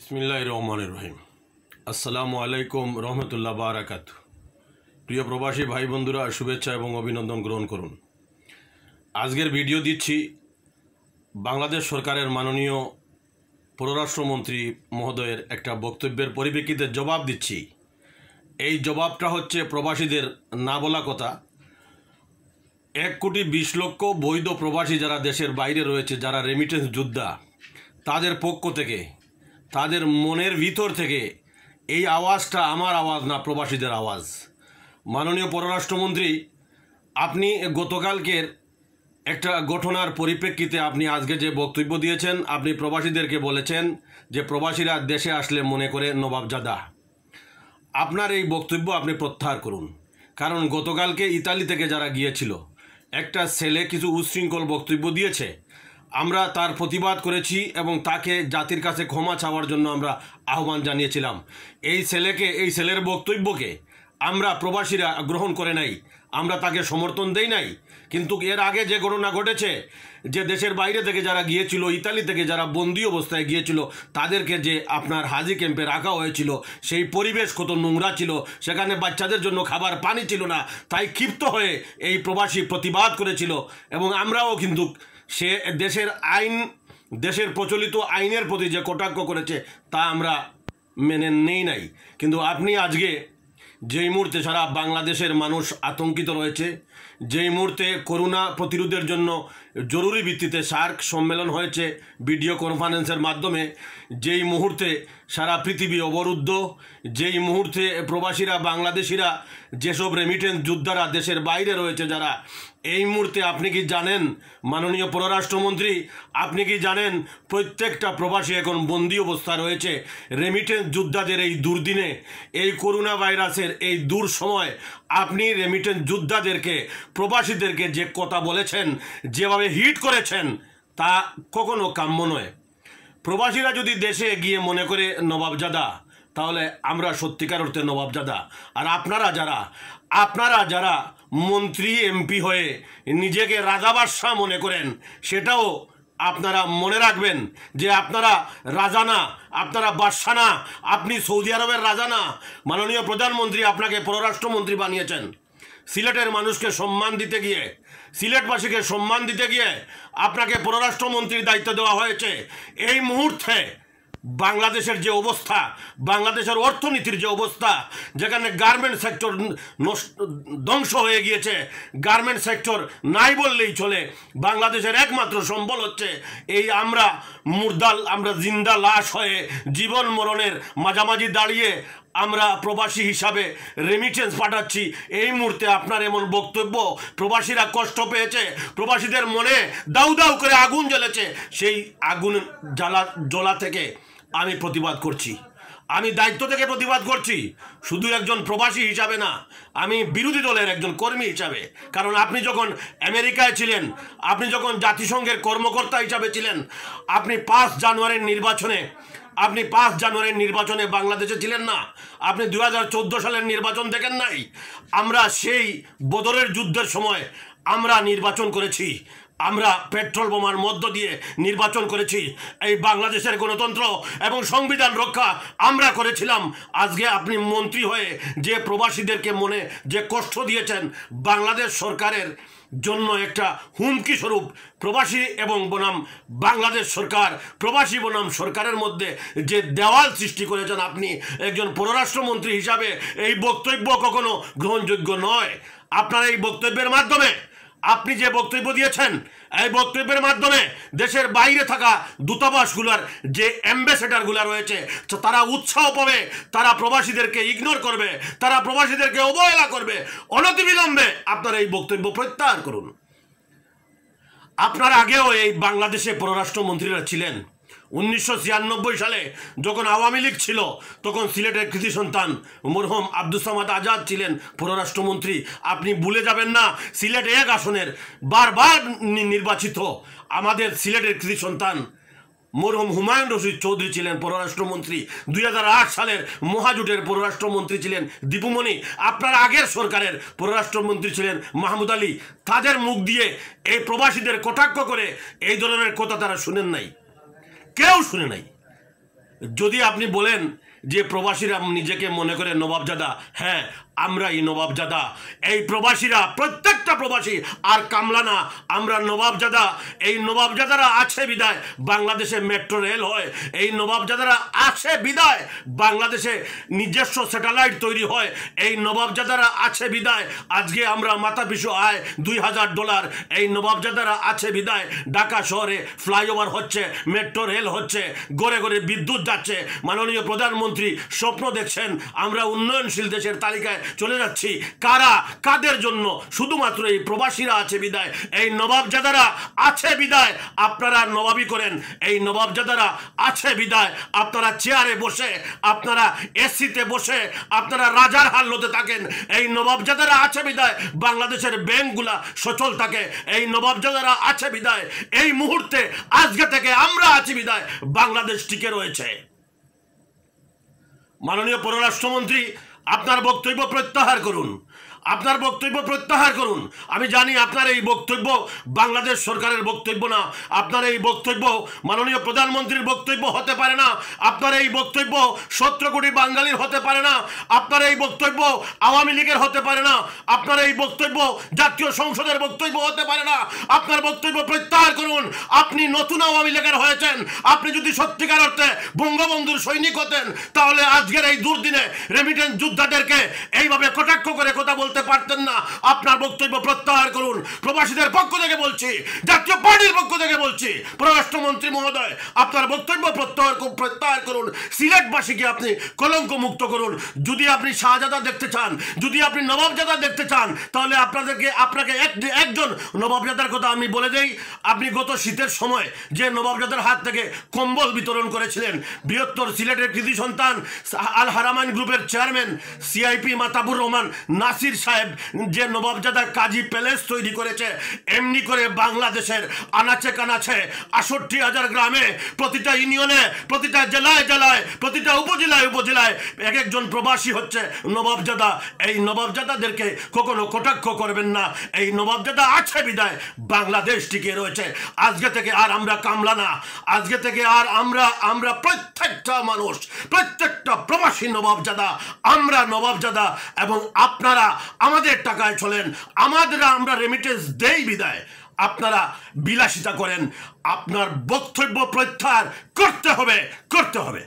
ইসমিল্লাহ রহমান রহিম আসসালামু আলাইকুম রহমতুল্লাহ বারাকাত প্রিয় প্রবাসী ভাই বন্ধুরা শুভেচ্ছা এবং অভিনন্দন গ্রহণ করুন আজকের ভিডিও দিচ্ছি বাংলাদেশ সরকারের মাননীয় পররাষ্ট্রমন্ত্রী মহোদয়ের একটা বক্তব্যের পরিপ্রেক্ষিতে জবাব দিচ্ছি এই জবাবটা হচ্ছে প্রবাসীদের না বলা কথা এক কোটি বিশ লক্ষ বৈধ প্রবাসী যারা দেশের বাইরে রয়েছে যারা রেমিটেন্স যোদ্ধা তাদের পক্ষ থেকে তাদের মনের ভিতর থেকে এই আওয়াজটা আমার আওয়াজ না প্রবাসীদের আওয়াজ মাননীয় পররাষ্ট্রমন্ত্রী আপনি গতকালকের একটা ঘটনার পরিপ্রেক্ষিতে আপনি আজকে যে বক্তব্য দিয়েছেন আপনি প্রবাসীদেরকে বলেছেন যে প্রবাসীরা দেশে আসলে মনে করে নবাবজাদা আপনার এই বক্তব্য আপনি প্রত্যাহার করুন কারণ গতকালকে ইতালি থেকে যারা গিয়েছিল একটা ছেলে কিছু উচ্ছৃঙ্খল বক্তব্য দিয়েছে আমরা তার প্রতিবাদ করেছি এবং তাকে জাতির কাছে ক্ষমা চাওয়ার জন্য আমরা আহ্বান জানিয়েছিলাম এই ছেলেকে এই ছেলের বক্তব্যকে আমরা প্রবাসীরা গ্রহণ করে নাই আমরা তাকে সমর্থন দেই নাই কিন্তু এর আগে যে ঘটনা ঘটেছে যে দেশের বাইরে থেকে যারা গিয়েছিল ইতালি থেকে যারা বন্দি অবস্থায় গিয়েছিল তাদেরকে যে আপনার হাজি ক্যাম্পে রাখা হয়েছিল সেই পরিবেশ কত নোংরা ছিল সেখানে বাচ্চাদের জন্য খাবার পানি ছিল না তাই ক্ষিপ্ত হয়ে এই প্রবাসী প্রতিবাদ করেছিল এবং আমরাও কিন্তু সে দেশের আইন দেশের প্রচলিত আইনের প্রতি যে কটাক্ষ করেছে তা আমরা মেনে নেই নাই কিন্তু আপনি আজকে যেই মুহূর্তে সারা বাংলাদেশের মানুষ আতঙ্কিত রয়েছে যেই মুহূর্তে করোনা প্রতিরোধের জন্য জরুরি ভিত্তিতে সার্ক সম্মেলন হয়েছে ভিডিও কনফারেন্সের মাধ্যমে যেই মুহূর্তে সারা পৃথিবী অবরুদ্ধ যেই মুহূর্তে প্রবাসীরা বাংলাদেশিরা যেসব রেমিটেন্স যোদ্ধারা দেশের বাইরে রয়েছে যারা এই মুহূর্তে আপনি কি জানেন মাননীয় পররাষ্ট্রমন্ত্রী আপনি কি জানেন প্রত্যেকটা প্রবাসী এখন বন্দি অবস্থা রয়েছে রেমিটেন্স যোদ্ধাদের এই দুর্দিনে এই করোনা ভাইরাসের এই দূর সময় আপনি রেমিটেন্স যোদ্ধাদেরকে প্রবাসীদেরকে যে কথা বলেছেন যেভাবে এমনভাবে হিট করেছেন তা কখনো কাম্য নয় প্রবাসীরা যদি দেশে গিয়ে মনে করে নবাবজাদা তাহলে আমরা সত্যিকার অর্থে নবাবজাদা আর আপনারা যারা আপনারা যারা মন্ত্রী এমপি হয়ে নিজেকে রাজাবাদশাহ মনে করেন সেটাও আপনারা মনে রাখবেন যে আপনারা রাজা না আপনারা বাদশা না আপনি সৌদি আরবের রাজা না মাননীয় প্রধানমন্ত্রী আপনাকে পররাষ্ট্রমন্ত্রী বানিয়েছেন সিলেটের মানুষকে সম্মান দিতে গিয়ে সিলেটবাসীকে সম্মান দিতে গিয়ে আপনাকে পররাষ্ট্রমন্ত্রীর দায়িত্ব দেওয়া হয়েছে এই মুহূর্তে বাংলাদেশের যে অবস্থা বাংলাদেশের অর্থনীতির যে অবস্থা যেখানে গার্মেন্ট সেক্টর ধ্বংস হয়ে গিয়েছে গার্মেন্ট সেক্টর নাই বললেই চলে বাংলাদেশের একমাত্র সম্বল হচ্ছে এই আমরা মুর্দাল আমরা জিন্দা লাশ হয়ে জীবন মরণের মাঝামাঝি দাঁড়িয়ে আমরা প্রবাসী হিসাবে রেমিটেন্স পাঠাচ্ছি এই মুহূর্তে আপনার এমন বক্তব্য প্রবাসীরা কষ্ট পেয়েছে প্রবাসীদের মনে দাউ দাউ করে আগুন জ্বলেছে সেই আগুন জ্বালা জ্বলা থেকে আমি প্রতিবাদ করছি আমি দায়িত্ব থেকে প্রতিবাদ করছি শুধু একজন প্রবাসী হিসাবে না আমি বিরোধী দলের একজন কর্মী হিসাবে কারণ আপনি যখন আমেরিকায় ছিলেন আপনি যখন জাতিসংঘের কর্মকর্তা হিসাবে ছিলেন আপনি পাঁচ জানুয়ারির নির্বাচনে আপনি পাঁচ জানুয়ারির নির্বাচনে বাংলাদেশে ছিলেন না আপনি দু সালের নির্বাচন দেখেন নাই আমরা সেই বদরের যুদ্ধের সময় আমরা নির্বাচন করেছি আমরা পেট্রোল বোমার মধ্য দিয়ে নির্বাচন করেছি এই বাংলাদেশের গণতন্ত্র এবং সংবিধান রক্ষা আমরা করেছিলাম আজকে আপনি মন্ত্রী হয়ে যে প্রবাসীদেরকে মনে যে কষ্ট দিয়েছেন বাংলাদেশ সরকারের জন্য একটা হুমকি স্বরূপ প্রবাসী এবং বনাম বাংলাদেশ সরকার প্রবাসী বনাম সরকারের মধ্যে যে দেওয়াল সৃষ্টি করেছেন আপনি একজন পররাষ্ট্রমন্ত্রী হিসাবে এই বক্তব্য কখনো গ্রহণযোগ্য নয় আপনার এই বক্তব্যের মাধ্যমে আপনি যে বক্তব্য দিয়েছেন এই বক্তব্যের মাধ্যমে দেশের বাইরে থাকা দূতাবাসগুলোর যে অ্যাম্বাসেডারগুলো রয়েছে তারা উৎসাহ পাবে তারা প্রবাসীদেরকে ইগনোর করবে তারা প্রবাসীদেরকে অবহেলা করবে অনতিবিলম্বে আপনার এই বক্তব্য প্রত্যাহার করুন আপনার আগেও এই বাংলাদেশে পররাষ্ট্রমন্ত্রীরা ছিলেন উনিশশো সালে যখন আওয়ামী লীগ ছিল তখন সিলেটের কৃতি সন্তান মরহম আব্দুল সামাদ আজাদ ছিলেন পররাষ্ট্রমন্ত্রী আপনি ভুলে যাবেন না সিলেট এক আসনের বারবার নির্বাচিত আমাদের সিলেটের কৃতি সন্তান মরহম হুমায়ুন রশিদ চৌধুরী ছিলেন পররাষ্ট্রমন্ত্রী দুই সালের মহাজুটের পররাষ্ট্রমন্ত্রী ছিলেন দীপুমণি আপনার আগের সরকারের পররাষ্ট্রমন্ত্রী ছিলেন মাহমুদ আলী তাদের মুখ দিয়ে এই প্রবাসীদের কটাক্ষ করে এই ধরনের কথা তারা শুনেন নাই কেউ শুনে নাই যদি আপনি বলেন যে প্রবাসীরা নিজেকে মনে করে নবাবজাদা হ্যাঁ আমরাই নবাবজাদা এই প্রবাসীরা প্রত্যেকটা প্রবাসী আর কামলা না আমরা নবাবজাদা এই নবাবজাদারা আছে বিদায় বাংলাদেশে মেট্রো রেল হয় এই নবাবজাদারা আছে বিদায় বাংলাদেশে নিজস্ব স্যাটেলাইট তৈরি হয় এই নবাবজাদারা আছে বিদায় আজকে আমরা মাথা পিছু আয় দুই হাজার ডলার এই নবাবজাদারা আছে বিদায় ঢাকা শহরে ফ্লাইওভার হচ্ছে মেট্রো রেল হচ্ছে গড়ে গড়ে বিদ্যুৎ যাচ্ছে মাননীয় প্রধানমন্ত্রী স্বপ্ন দেখছেন আমরা উন্নয়নশীল দেশের তালিকায় চলে যাচ্ছি কারা কাদের জন্য শুধুমাত্র এই প্রবাসীরা আছে বিদায় এই নবাবজাদারা আছে বিদায় আপনারা নবাবি করেন এই নবাবজাদারা আছে বিদায় আপনারা চেয়ারে বসে আপনারা এসিতে বসে আপনারা রাজার হাল্লোতে থাকেন এই নবাবজাদারা আছে বিদায় বাংলাদেশের ব্যাংকগুলা সচল থাকে এই নবাবজাদারা আছে বিদায় এই মুহূর্তে আজকে থেকে আমরা আছি বিদায় বাংলাদেশ টিকে রয়েছে মাননীয় পররাষ্ট্রমন্ত্রী আপনার বক্তব্য প্রত্যাহার করুন আপনার বক্তব্য প্রত্যাহার করুন আমি জানি আপনার এই বক্তব্য বাংলাদেশ সরকারের বক্তব্য না আপনার এই বক্তব্য মাননীয় প্রধানমন্ত্রীর বক্তব্য হতে পারে না আপনার এই বক্তব্য সতেরো কোটি বাঙালির হতে পারে না আপনার এই বক্তব্য আওয়ামী লীগের হতে পারে না আপনার এই বক্তব্য জাতীয় সংসদের বক্তব্য হতে পারে না আপনার বক্তব্য প্রত্যাহার করুন আপনি নতুন আওয়ামী লীগের হয়েছেন আপনি যদি সত্যিকার অর্থে বঙ্গবন্ধুর সৈনিক হতেন তাহলে আজকের এই দুর্দিনে রেমিটেন্স যোদ্ধাদেরকে এইভাবে কটাক্ষ করে কথা বলতে পারতেন না আপনার বক্তব্য প্রত্যাহার করুন প্রবাসীদের পক্ষ থেকে বলছি জাতীয় পার্টির পক্ষ থেকে বলছি পররাষ্ট্রমন্ত্রী মহোদয় আপনার বক্তব্য প্রত্যাহার প্রত্যাহার করুন সিলেটবাসীকে আপনি কলঙ্ক মুক্ত করুন যদি আপনি শাহজাদা দেখতে চান যদি আপনি নবাবজাদা দেখতে চান তাহলে আপনাদেরকে আপনাকে একজন নবাবজাদার কথা আমি বলে দেই আপনি গত শীতের সময় যে নবাবজাদার হাত থেকে কম্বল বিতরণ করেছিলেন বৃহত্তর সিলেটের কৃতি সন্তান আল হারামান গ্রুপের চেয়ারম্যান সিআইপি মাতাবুর রহমান নাসির সাহেব যে নবাবজাদা কাজী প্যালেস তৈরি করেছে এমনি করে বাংলাদেশের আনাচে কানাছে আষট্টি হাজার গ্রামে প্রতিটা ইউনিয়নে প্রতিটা জেলায় জেলায় প্রতিটা উপজেলায় উপজেলায় এক একজন প্রবাসী হচ্ছে নবাবজাদা এই নবাবজাদাদেরকে কখনো কটাক্ষ করবেন না এই নবাবজাদা আছে বিদায় বাংলাদেশ টিকে রয়েছে আজকে থেকে আর আমরা কামলা না আজকে থেকে আর আমরা আমরা প্রত্যেকটা মানুষ প্রত্যেকটা প্রবাসী নবাবজাদা আমরা আমরা নবাবজাদা এবং আপনারা আমাদের টাকায় চলেন আমাদের আমরা রেমিটেন্স দেই বিদায় আপনারা বিলাসিতা করেন আপনার বক্তব্য প্রত্যাহার করতে হবে করতে হবে